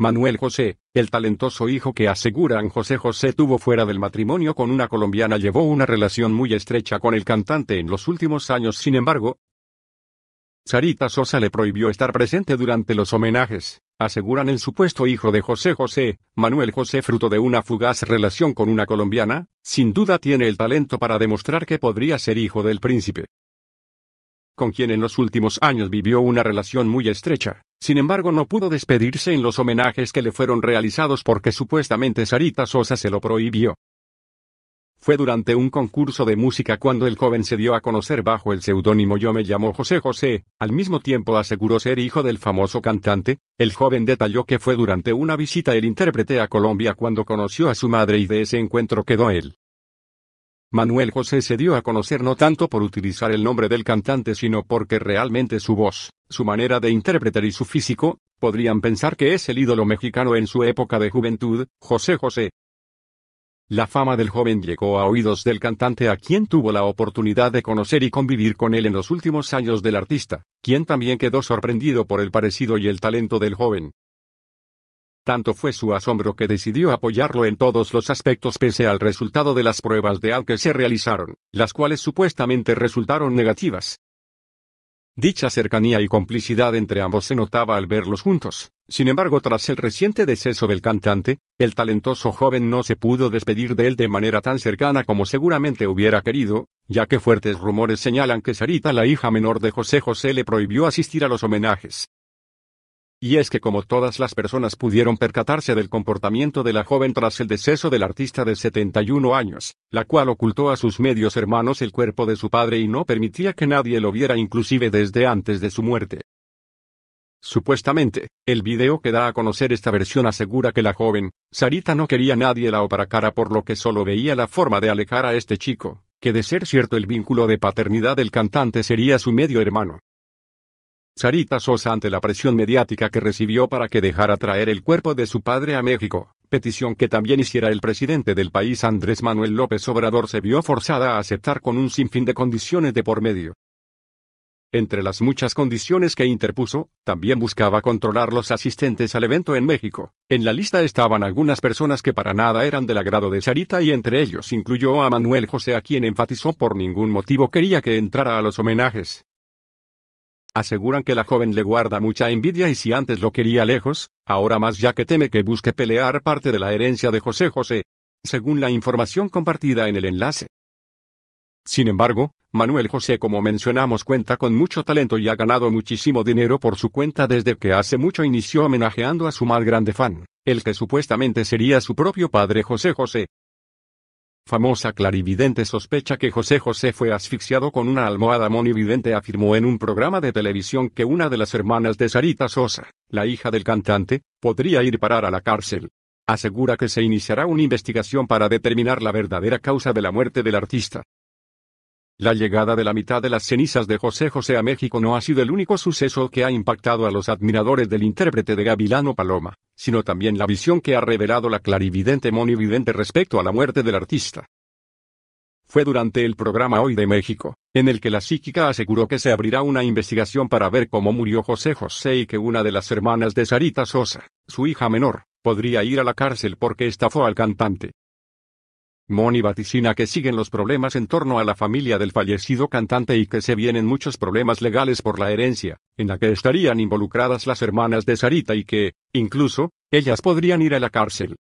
Manuel José, el talentoso hijo que aseguran José José tuvo fuera del matrimonio con una colombiana llevó una relación muy estrecha con el cantante en los últimos años. Sin embargo, Sarita Sosa le prohibió estar presente durante los homenajes, aseguran el supuesto hijo de José José, Manuel José fruto de una fugaz relación con una colombiana, sin duda tiene el talento para demostrar que podría ser hijo del príncipe, con quien en los últimos años vivió una relación muy estrecha. Sin embargo, no pudo despedirse en los homenajes que le fueron realizados porque supuestamente Sarita Sosa se lo prohibió. Fue durante un concurso de música cuando el joven se dio a conocer bajo el seudónimo Yo me llamo José José, al mismo tiempo aseguró ser hijo del famoso cantante, el joven detalló que fue durante una visita el intérprete a Colombia cuando conoció a su madre y de ese encuentro quedó él. Manuel José se dio a conocer no tanto por utilizar el nombre del cantante sino porque realmente su voz, su manera de interpretar y su físico, podrían pensar que es el ídolo mexicano en su época de juventud, José José. La fama del joven llegó a oídos del cantante a quien tuvo la oportunidad de conocer y convivir con él en los últimos años del artista, quien también quedó sorprendido por el parecido y el talento del joven. Tanto fue su asombro que decidió apoyarlo en todos los aspectos pese al resultado de las pruebas de al que se realizaron, las cuales supuestamente resultaron negativas. Dicha cercanía y complicidad entre ambos se notaba al verlos juntos. Sin embargo, tras el reciente deceso del cantante, el talentoso joven no se pudo despedir de él de manera tan cercana como seguramente hubiera querido, ya que fuertes rumores señalan que Sarita, la hija menor de José José, le prohibió asistir a los homenajes. Y es que como todas las personas pudieron percatarse del comportamiento de la joven tras el deceso del artista de 71 años, la cual ocultó a sus medios hermanos el cuerpo de su padre y no permitía que nadie lo viera inclusive desde antes de su muerte. Supuestamente, el video que da a conocer esta versión asegura que la joven, Sarita no quería nadie la cara por lo que solo veía la forma de alejar a este chico, que de ser cierto el vínculo de paternidad del cantante sería su medio hermano. Sarita Sosa ante la presión mediática que recibió para que dejara traer el cuerpo de su padre a México, petición que también hiciera el presidente del país Andrés Manuel López Obrador se vio forzada a aceptar con un sinfín de condiciones de por medio. Entre las muchas condiciones que interpuso, también buscaba controlar los asistentes al evento en México. En la lista estaban algunas personas que para nada eran del agrado de Sarita y entre ellos incluyó a Manuel José a quien enfatizó por ningún motivo quería que entrara a los homenajes. Aseguran que la joven le guarda mucha envidia y si antes lo quería lejos, ahora más ya que teme que busque pelear parte de la herencia de José José. Según la información compartida en el enlace. Sin embargo, Manuel José como mencionamos cuenta con mucho talento y ha ganado muchísimo dinero por su cuenta desde que hace mucho inició homenajeando a su mal grande fan, el que supuestamente sería su propio padre José José famosa clarividente sospecha que José José fue asfixiado con una almohada. Monividente afirmó en un programa de televisión que una de las hermanas de Sarita Sosa, la hija del cantante, podría ir parar a la cárcel. Asegura que se iniciará una investigación para determinar la verdadera causa de la muerte del artista. La llegada de la mitad de las cenizas de José José a México no ha sido el único suceso que ha impactado a los admiradores del intérprete de Gavilano Paloma, sino también la visión que ha revelado la clarividente monividente respecto a la muerte del artista. Fue durante el programa Hoy de México, en el que la psíquica aseguró que se abrirá una investigación para ver cómo murió José José y que una de las hermanas de Sarita Sosa, su hija menor, podría ir a la cárcel porque estafó al cantante. Moni vaticina que siguen los problemas en torno a la familia del fallecido cantante y que se vienen muchos problemas legales por la herencia, en la que estarían involucradas las hermanas de Sarita y que, incluso, ellas podrían ir a la cárcel.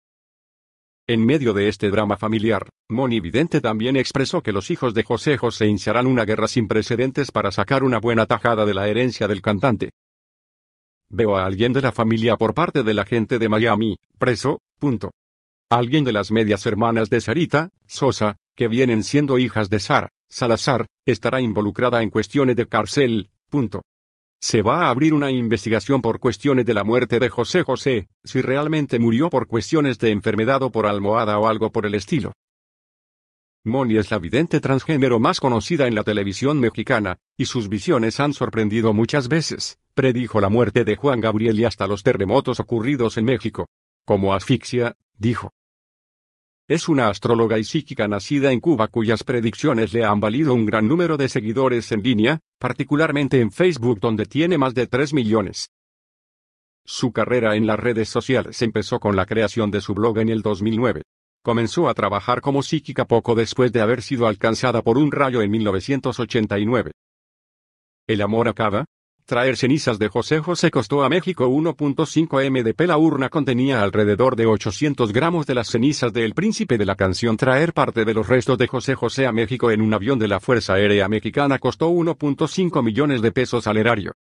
En medio de este drama familiar, Moni Vidente también expresó que los hijos de José José iniciarán una guerra sin precedentes para sacar una buena tajada de la herencia del cantante. Veo a alguien de la familia por parte de la gente de Miami, preso, punto. Alguien de las medias hermanas de Sarita, Sosa, que vienen siendo hijas de Sara, Salazar, estará involucrada en cuestiones de cárcel, Se va a abrir una investigación por cuestiones de la muerte de José José, si realmente murió por cuestiones de enfermedad o por almohada o algo por el estilo. Moni es la vidente transgénero más conocida en la televisión mexicana, y sus visiones han sorprendido muchas veces. Predijo la muerte de Juan Gabriel y hasta los terremotos ocurridos en México. Como asfixia, dijo. Es una astróloga y psíquica nacida en Cuba cuyas predicciones le han valido un gran número de seguidores en línea, particularmente en Facebook donde tiene más de 3 millones. Su carrera en las redes sociales empezó con la creación de su blog en el 2009. Comenzó a trabajar como psíquica poco después de haber sido alcanzada por un rayo en 1989. El amor acaba, Traer cenizas de José José costó a México 1.5 m de La urna contenía alrededor de 800 gramos de las cenizas del príncipe de la canción. Traer parte de los restos de José José a México en un avión de la Fuerza Aérea Mexicana costó 1.5 millones de pesos al erario.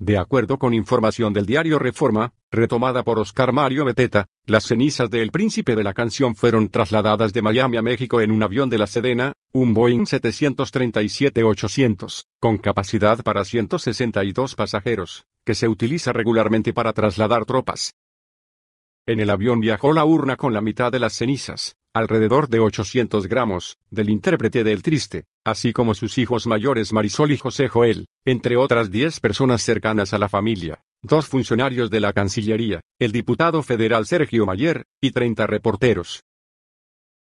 De acuerdo con información del diario Reforma, retomada por Oscar Mario Beteta, las cenizas del príncipe de la canción fueron trasladadas de Miami a México en un avión de la Sedena, un Boeing 737-800, con capacidad para 162 pasajeros, que se utiliza regularmente para trasladar tropas. En el avión viajó la urna con la mitad de las cenizas, alrededor de 800 gramos, del intérprete del triste, así como sus hijos mayores Marisol y José Joel, entre otras 10 personas cercanas a la familia, dos funcionarios de la Cancillería, el diputado federal Sergio Mayer, y 30 reporteros.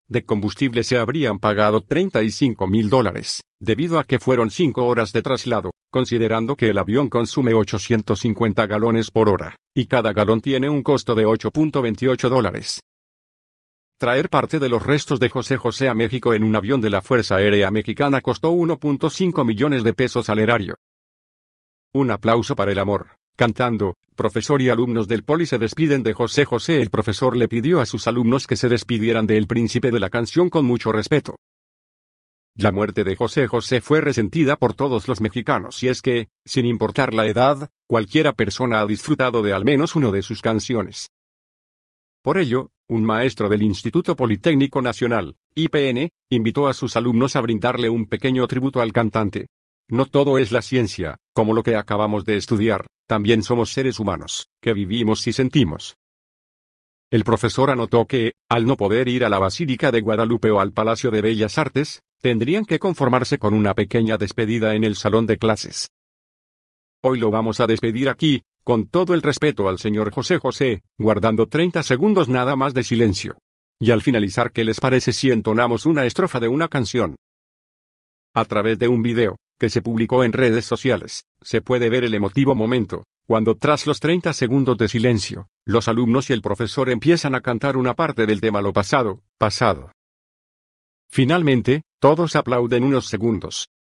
De combustible se habrían pagado 35 mil dólares, debido a que fueron 5 horas de traslado, considerando que el avión consume 850 galones por hora, y cada galón tiene un costo de 8.28 dólares. Traer parte de los restos de José José a México en un avión de la Fuerza Aérea Mexicana costó 1.5 millones de pesos al erario. Un aplauso para el amor. Cantando, profesor y alumnos del Poli se despiden de José José. El profesor le pidió a sus alumnos que se despidieran del príncipe de la canción con mucho respeto. La muerte de José José fue resentida por todos los mexicanos y es que, sin importar la edad, cualquiera persona ha disfrutado de al menos uno de sus canciones. Por ello, un maestro del Instituto Politécnico Nacional, IPN, invitó a sus alumnos a brindarle un pequeño tributo al cantante. No todo es la ciencia, como lo que acabamos de estudiar, también somos seres humanos, que vivimos y sentimos. El profesor anotó que, al no poder ir a la Basílica de Guadalupe o al Palacio de Bellas Artes, tendrían que conformarse con una pequeña despedida en el salón de clases. Hoy lo vamos a despedir aquí, con todo el respeto al señor José José, guardando 30 segundos nada más de silencio. Y al finalizar, ¿qué les parece si entonamos una estrofa de una canción? A través de un video, que se publicó en redes sociales, se puede ver el emotivo momento, cuando tras los 30 segundos de silencio, los alumnos y el profesor empiezan a cantar una parte del tema Lo pasado, pasado. Finalmente, todos aplauden unos segundos,